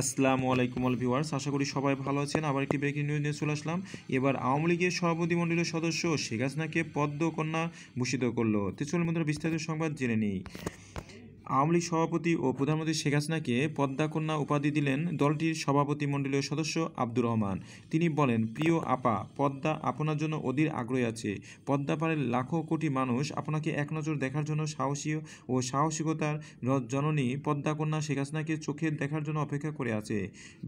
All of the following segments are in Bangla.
আসসালামু আলাইকুম অল ভিউয়ার্স আশা করি সবাই ভালো আছেন আবার একটি ব্রেকিং নিউজ নিয়ে চলে আসলাম এবার আওয়ামী লীগের সভাপতিমণ্ডলীর সদস্য শেখ হাসিনাকে পদ্মকন্যা ভূষিত করলো তো চলুন বিস্তারিত সংবাদ জেনে নিই আওয়ামী লীগ সভাপতি ও প্রধানমন্ত্রী শেখ হাসিনাকে পদ্মাকন্যা উপাধি দিলেন দলটির সভাপতিমণ্ডলীয় সদস্য আব্দুর রহমান তিনি বলেন প্রিয় আপা পদ্মা আপনার জন্য অধীর আগ্রহী আছে পদ্মা পাড়ের লাখো কোটি মানুষ আপনাকে এক নজর দেখার জন্য সাহসী ও সাহসিকতার জননী পদ্মাকন্যা শেখ হাসিনাকে চোখে দেখার জন্য অপেক্ষা করে আছে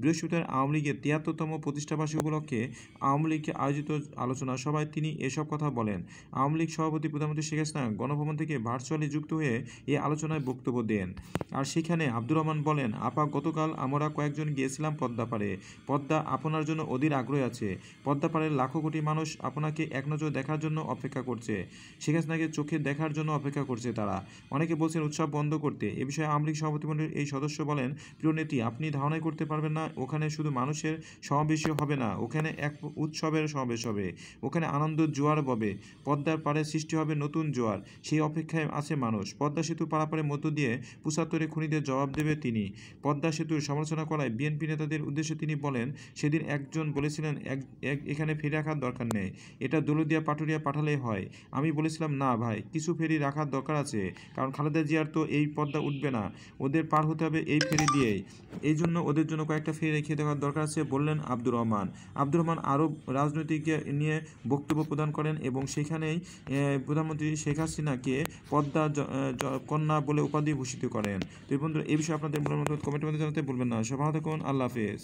বৃহস্পতিবার আওয়ামী লীগের তিয়াত্তরতম প্রতিষ্ঠাবার্ষিক উপলক্ষে আওয়ামী লীগকে আয়োজিত আলোচনা সভায় তিনি এসব কথা বলেন আওয়ামী লীগ সভাপতি প্রধানমন্ত্রী শেখ হাসিনা গণভবন থেকে ভার্চুয়ালি যুক্ত হয়ে এই আলোচনায় বক্তব্য বক্তব্য দেন আর সেখানে আব্দুর রহমান বলেন আপা গতকাল আমরা কয়েকজন গিয়েছিলাম পদ্মাপাড়ে পদ্মা আপনার জন্য অধীর আগ্রহ আছে পদ্মাপাড়ের লাখো কোটি মানুষ আপনাকে একনজর দেখার জন্য অপেক্ষা করছে সেখানে চোখে দেখার জন্য অপেক্ষা করছে তারা অনেকে বলছেন উৎসব বন্ধ করতে এ বিষয়ে আমলিক সভাপতিমণ্ডলীর এই সদস্য বলেন প্রিয় আপনি ধারণাই করতে পারবেন না ওখানে শুধু মানুষের সমাবেশ হবে না ওখানে এক উৎসবের সমাবেশ হবে ওখানে আনন্দ জোয়ার ববে পদ্মার পাড়ে সৃষ্টি হবে নতুন জোয়ার সেই অপেক্ষায় আছে মানুষ পদ্মা সেতু পারাপারে মধ্য দিয়ে পুষাত্তরে খুনিদের জবাব দেবে তিনি পদ্মা সেতুর সমালোচনা করায় বিএনপি নেতাদের উদ্দেশ্যে তিনি বলেন সেদিন একজন বলেছিলেন এক এখানে ফেরি রাখার দরকার নেই এটা দলুদিয়া পাটুরিয়া পাঠালে হয় আমি বলেছিলাম না ভাই কিছু ফেরি রাখার দরকার আছে কারণ খালেদা জিয়ার তো এই পদ্মা উঠবে না ওদের পার হতে হবে এই ফেরি দিয়েই এই জন্য ওদের জন্য কয়েকটা ফেরি রেখে দেওয়ার দরকার আছে বললেন আব্দুর রহমান আব্দুর রহমান আরও রাজনৈতিক নিয়ে বক্তব্য প্রদান করেন এবং সেখানেই প্রধানমন্ত্রী শেখ হাসিনাকে পদ্মা কন্যা বলে উপাধি দিয়ে ভূষিত করেন তো বন্ধুরা এই বিষয়ে আপনাদের মনের মতো কমেন্টের মধ্যে জানাতে ভুলবেন না সবাই থাকুন আল্লাহ হাফেজ